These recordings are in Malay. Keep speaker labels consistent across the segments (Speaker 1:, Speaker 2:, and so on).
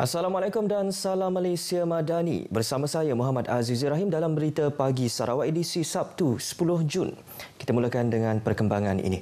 Speaker 1: Assalamualaikum dan salam Malaysia Madani. Bersama saya Muhammad Aziz Rahim dalam berita pagi Sarawak edisi Sabtu 10 Jun. Kita mulakan dengan perkembangan ini.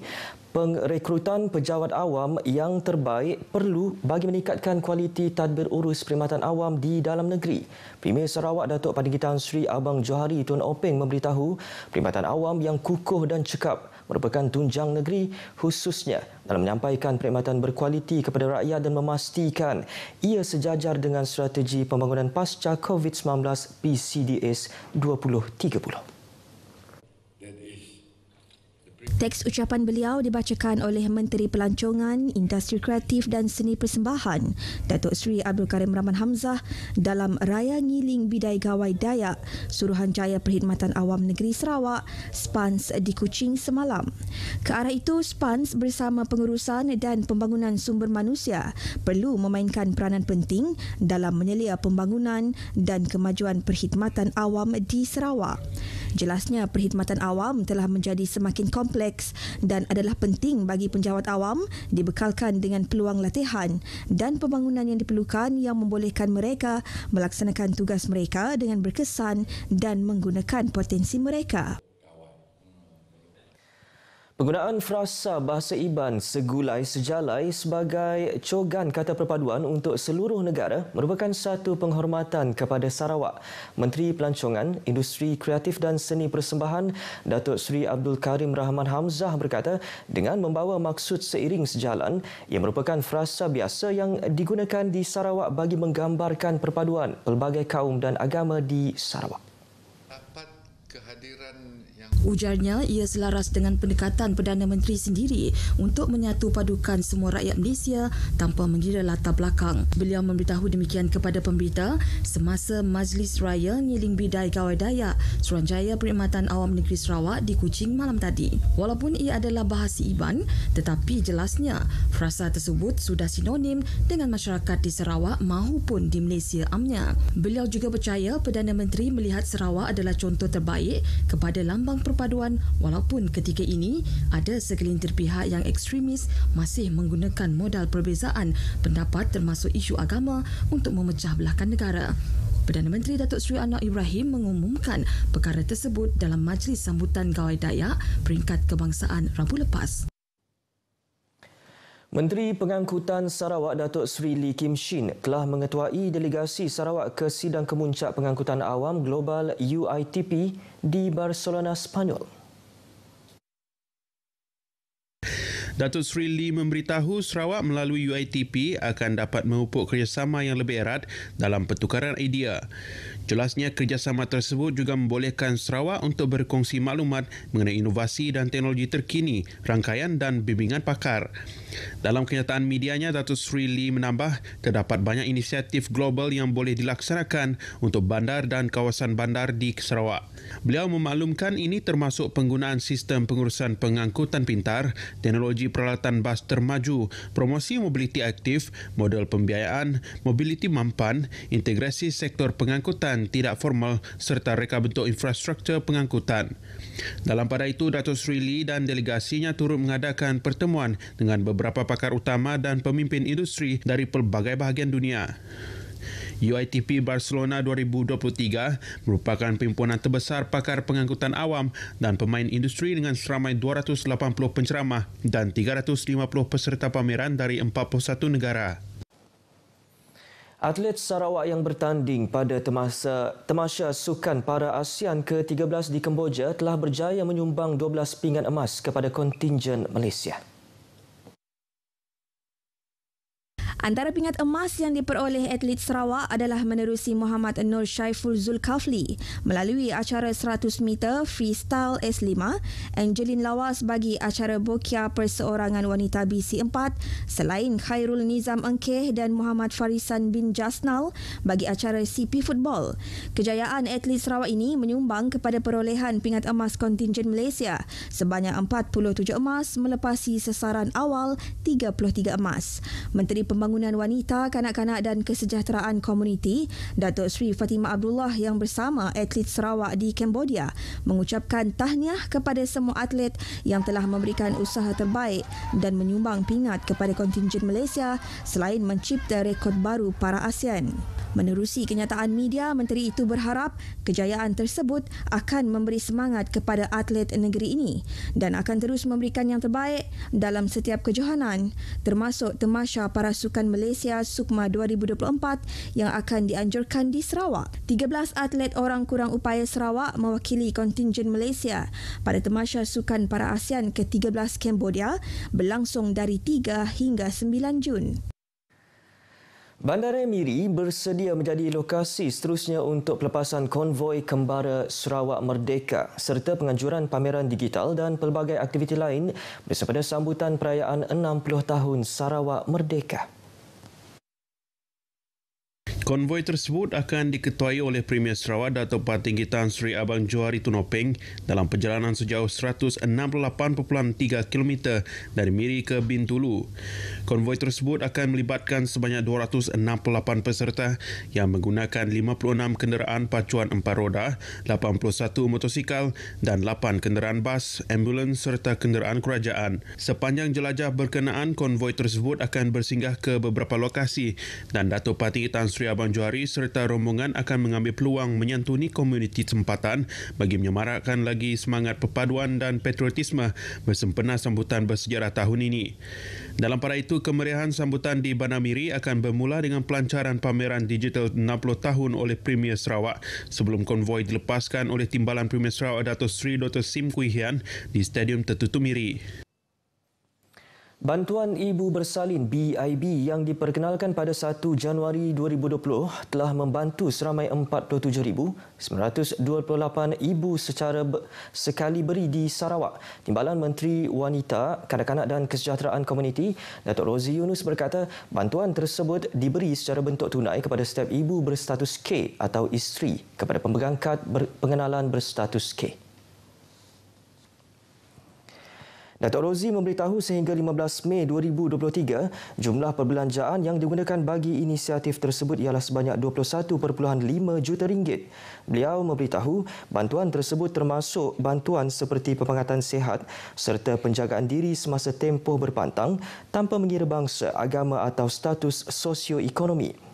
Speaker 1: Pengrekrutan pejabat awam yang terbaik perlu bagi meningkatkan kualiti tadbir urus perkhidmatan awam di dalam negeri. Premier Sarawak Datuk Padingkitan Sri Abang Johari Tun Openg memberitahu perkhidmatan awam yang kukuh dan cekap merupakan tunjang negeri khususnya dalam menyampaikan perkhidmatan berkualiti kepada rakyat dan memastikan ia sejajar dengan strategi pembangunan pasca COVID-19 PCDS 2030.
Speaker 2: Teks ucapan beliau dibacakan oleh Menteri Pelancongan, Industri Kreatif dan Seni Persembahan, Datuk Seri Abdul Karim Rahman Hamzah dalam Raya Ngiling Bidai Gawai Dayak, Suruhanjaya Perkhidmatan Awam Negeri Sarawak, SPANS di Kuching semalam. Ke arah itu, SPANS bersama pengurusan dan pembangunan sumber manusia perlu memainkan peranan penting dalam menyelia pembangunan dan kemajuan perkhidmatan awam di Sarawak. Jelasnya, perkhidmatan awam telah menjadi semakin kompleks dan adalah penting bagi penjawat awam dibekalkan dengan peluang latihan dan pembangunan yang diperlukan yang membolehkan mereka melaksanakan tugas mereka dengan berkesan dan menggunakan potensi mereka.
Speaker 1: Penggunaan frasa bahasa Iban segulai sejalai sebagai cogan kata perpaduan untuk seluruh negara merupakan satu penghormatan kepada Sarawak. Menteri Pelancongan, Industri Kreatif dan Seni Persembahan, Datuk Seri Abdul Karim Rahman Hamzah berkata, dengan membawa maksud seiring sejalan, ia merupakan frasa biasa yang digunakan di Sarawak bagi menggambarkan perpaduan pelbagai kaum dan agama di Sarawak. Dapat
Speaker 3: kehadiran
Speaker 2: Ujarnya, ia selaras dengan pendekatan Perdana Menteri sendiri untuk menyatu padukan semua rakyat Malaysia tanpa mengira latar belakang. Beliau memberitahu demikian kepada pemberita semasa Majlis Raya nyiling Bidai Gawai Dayak, Suruhanjaya Perkhidmatan Awam Negeri Sarawak di Kuching malam tadi. Walaupun ia adalah bahasa Iban, tetapi jelasnya frasa tersebut sudah sinonim dengan masyarakat di Sarawak maupun di Malaysia amnya. Beliau juga percaya Perdana Menteri melihat Sarawak adalah contoh terbaik kepada lambang perpaduan walaupun ketika ini ada segelintir pihak yang ekstremis masih menggunakan modal perbezaan pendapat termasuk isu agama untuk memecah belahkan negara. Perdana Menteri Datuk Seri Anwar Ibrahim mengumumkan perkara tersebut dalam majlis sambutan gawai Dayak peringkat kebangsaan Rabu lepas.
Speaker 1: Menteri Pengangkutan Sarawak Datuk Sri Lee Kim Shin telah mengetuai delegasi Sarawak ke Sidang Kemuncak Pengangkutan Awam Global UITP di Barcelona, Sepanyol.
Speaker 3: Datuk Sri Lee memberitahu Sarawak melalui UITP akan dapat memupuk kerjasama yang lebih erat dalam pertukaran idea. Jelasnya kerjasama tersebut juga membolehkan Sarawak untuk berkongsi maklumat mengenai inovasi dan teknologi terkini, rangkaian dan bimbingan pakar. Dalam kenyataan medianya, Datuk Sri Lee menambah terdapat banyak inisiatif global yang boleh dilaksanakan untuk bandar dan kawasan bandar di Sarawak. Beliau memaklumkan ini termasuk penggunaan sistem pengurusan pengangkutan pintar, teknologi peralatan bas termaju, promosi mobiliti aktif, model pembiayaan, mobiliti mampan, integrasi sektor pengangkutan pengangkutan tidak formal serta reka bentuk infrastruktur pengangkutan. Dalam pada itu, datuk Sri Lee dan delegasinya turut mengadakan pertemuan dengan beberapa pakar utama dan pemimpin industri dari pelbagai bahagian dunia. UITP Barcelona 2023 merupakan pimpunan terbesar pakar pengangkutan awam dan pemain industri dengan seramai 280 penceramah dan 350 peserta pameran dari 41 negara.
Speaker 1: Atlet Sarawak yang bertanding pada temasa, temasha sukan para ASEAN ke-13 di Kemboja telah berjaya menyumbang 12 pingat emas kepada kontingen Malaysia.
Speaker 2: Antara pingat emas yang diperoleh atlet Sarawak adalah menerusi Muhammad Nur Syaiful Zulkafli melalui acara 100 meter freestyle S5, Angeline Lawas bagi acara Bokia Perseorangan Wanita BC4, selain Khairul Nizam Engkeh dan Muhammad Farisan bin Jasnal bagi acara CP Football. Kejayaan atlet Sarawak ini menyumbang kepada perolehan pingat emas kontingen Malaysia sebanyak 47 emas melepasi sasaran awal 33 emas. Menteri Pembangunan Pembangunan Wanita, Kanak-kanak dan Kesejahteraan Komuniti, Datuk Sri Fatima Abdullah yang bersama atlet Sarawak di Cambodia mengucapkan tahniah kepada semua atlet yang telah memberikan usaha terbaik dan menyumbang pingat kepada kontingen Malaysia selain mencipta rekod baru para ASEAN. Menerusi kenyataan media, menteri itu berharap kejayaan tersebut akan memberi semangat kepada atlet negeri ini dan akan terus memberikan yang terbaik dalam setiap kejohanan termasuk temasha para sukan Pasukan Malaysia Sukma 2024 yang akan dianjurkan di Sarawak. 13 atlet orang kurang upaya Sarawak mewakili kontingen Malaysia pada Temasya Sukan Para ASEAN ke-13 Cambodia berlangsung dari 3 hingga 9 Jun.
Speaker 1: Bandar Miri bersedia menjadi lokasi seterusnya untuk pelepasan konvoi kembara Sarawak Merdeka serta penganjuran pameran digital dan pelbagai aktiviti lain bersama sambutan perayaan 60 tahun Sarawak Merdeka.
Speaker 3: Konvoi tersebut akan diketuai oleh Premier Sarawak Dato' Patinggi Tan Sri Abang Johari Tunopeng dalam perjalanan sejauh 168.3 km dari Miri ke Bintulu. Konvoi tersebut akan melibatkan sebanyak 268 peserta yang menggunakan 56 kenderaan pacuan empat roda, 81 motosikal dan 8 kenderaan bas, ambulans serta kenderaan kerajaan. Sepanjang jelajah berkenaan, konvoi tersebut akan bersinggah ke beberapa lokasi dan datuk Patinggi Tan Sri Abang Abang Johari serta rombongan akan mengambil peluang menyantuni komuniti tempatan bagi menyemarakkan lagi semangat perpaduan dan patriotisme bersempena sambutan bersejarah tahun ini. Dalam pada itu, kemeriahan sambutan di Banamiri akan bermula dengan pelancaran pameran digital 60 tahun oleh Premier Sarawak sebelum konvoi dilepaskan oleh Timbalan Premier Sarawak Datuk Sri Dr. Sim Kui Hian di Stadium Tertutup Miri.
Speaker 1: Bantuan Ibu Bersalin BIB yang diperkenalkan pada 1 Januari 2020 telah membantu seramai 47,928 ibu secara be- sekali beri di Sarawak. Timbalan Menteri Wanita, Kanak-kanak dan Kesejahteraan Komuniti, Datuk Rozi Yunus berkata bantuan tersebut diberi secara bentuk tunai kepada setiap ibu berstatus K atau isteri kepada pemegang kad pengenalan berstatus K. Datuk Rozi memberitahu sehingga 15 Mei 2023, jumlah perbelanjaan yang digunakan bagi inisiatif tersebut ialah sebanyak 21.5 juta ringgit. Beliau memberitahu bantuan tersebut termasuk bantuan seperti pemangkatan sehat serta penjagaan diri semasa tempoh berpantang tanpa mengira bangsa, agama atau status sosioekonomi. ekonomi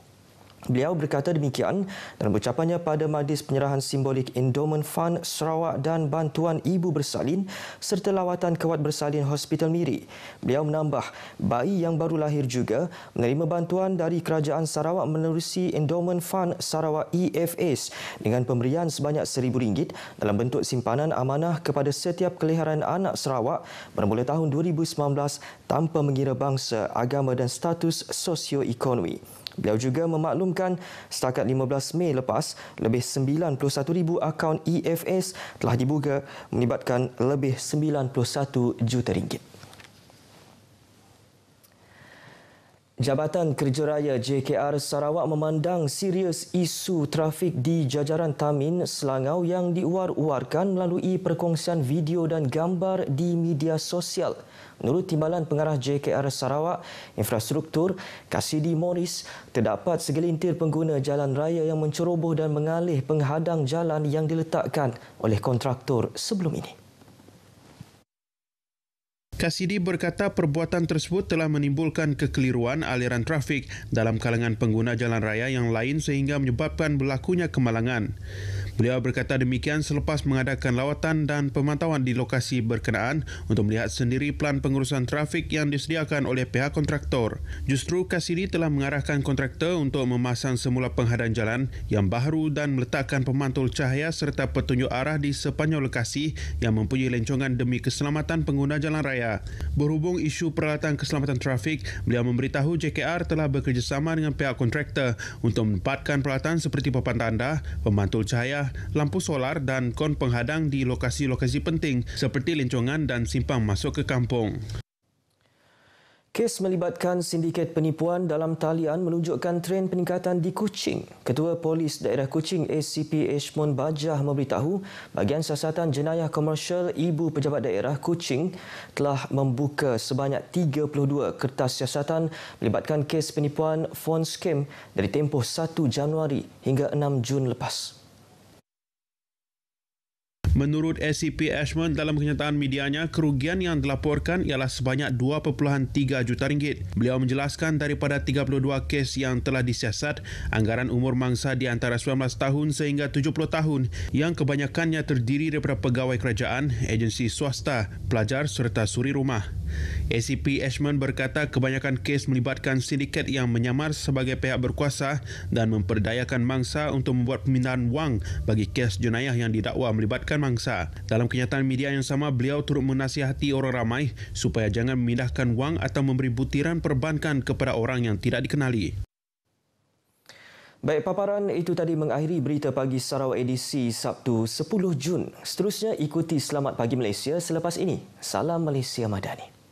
Speaker 1: Beliau berkata demikian dalam ucapannya pada majlis penyerahan simbolik Endowment Fund Sarawak dan bantuan ibu bersalin serta lawatan kewat bersalin Hospital Miri. Beliau menambah, bayi yang baru lahir juga menerima bantuan dari Kerajaan Sarawak menerusi Endowment Fund Sarawak EFS dengan pemberian sebanyak rm ringgit dalam bentuk simpanan amanah kepada setiap keliharaan anak Sarawak bermula tahun 2019 tanpa mengira bangsa, agama dan status sosioekonomi. ekonomi Beliau juga memaklumkan setakat 15 Mei lepas, lebih 91,000 akaun EFS telah dibuka melibatkan lebih 91 juta ringgit. Jabatan Kerja Raya JKR Sarawak memandang serius isu trafik di jajaran Tamin Selangau yang diuar-uarkan melalui perkongsian video dan gambar di media sosial. Menurut Timbalan Pengarah JKR Sarawak, infrastruktur Kasidi Morris terdapat segelintir pengguna jalan raya yang menceroboh dan mengalih penghadang jalan
Speaker 3: yang diletakkan oleh kontraktor sebelum ini. Kasidi berkata perbuatan tersebut telah menimbulkan kekeliruan aliran trafik dalam kalangan pengguna jalan raya yang lain sehingga menyebabkan berlakunya kemalangan. Beliau berkata demikian selepas mengadakan lawatan dan pemantauan di lokasi berkenaan untuk melihat sendiri pelan pengurusan trafik yang disediakan oleh pihak kontraktor. Justru Kasiri telah mengarahkan kontraktor untuk memasang semula penghadang jalan yang baru dan meletakkan pemantul cahaya serta petunjuk arah di sepanjang lokasi yang mempunyai lencongan demi keselamatan pengguna jalan raya. Berhubung isu peralatan keselamatan trafik, beliau memberitahu JKR telah bekerjasama dengan pihak kontraktor untuk menempatkan peralatan seperti papan tanda, pemantul cahaya lampu solar dan kon penghadang di lokasi-lokasi penting seperti lencongan dan simpang masuk ke kampung.
Speaker 1: Kes melibatkan sindiket penipuan dalam talian menunjukkan tren peningkatan di Kuching. Ketua Polis Daerah Kuching ACP Ashmon Bajah memberitahu bagian siasatan jenayah komersial ibu pejabat daerah Kuching telah membuka sebanyak 32 kertas siasatan melibatkan kes penipuan phone scam dari tempoh 1 Januari hingga 6 Jun lepas.
Speaker 3: Menurut SCP Ashman dalam kenyataan medianya, kerugian yang dilaporkan ialah sebanyak 2.3 juta ringgit. Beliau menjelaskan daripada 32 kes yang telah disiasat, anggaran umur mangsa di antara 19 tahun sehingga 70 tahun yang kebanyakannya terdiri daripada pegawai kerajaan, agensi swasta, pelajar serta suri rumah. ACP Ashman berkata kebanyakan kes melibatkan sindiket yang menyamar sebagai pihak berkuasa dan memperdayakan mangsa untuk membuat pemindahan wang bagi kes jenayah yang didakwa melibatkan mangsa. Dalam kenyataan media yang sama, beliau turut menasihati orang ramai supaya jangan memindahkan wang atau memberi butiran perbankan kepada orang yang tidak dikenali.
Speaker 1: Baik, paparan itu tadi mengakhiri berita pagi Sarawak edisi Sabtu 10 Jun. Seterusnya ikuti Selamat Pagi Malaysia selepas ini. Salam Malaysia
Speaker 3: Madani.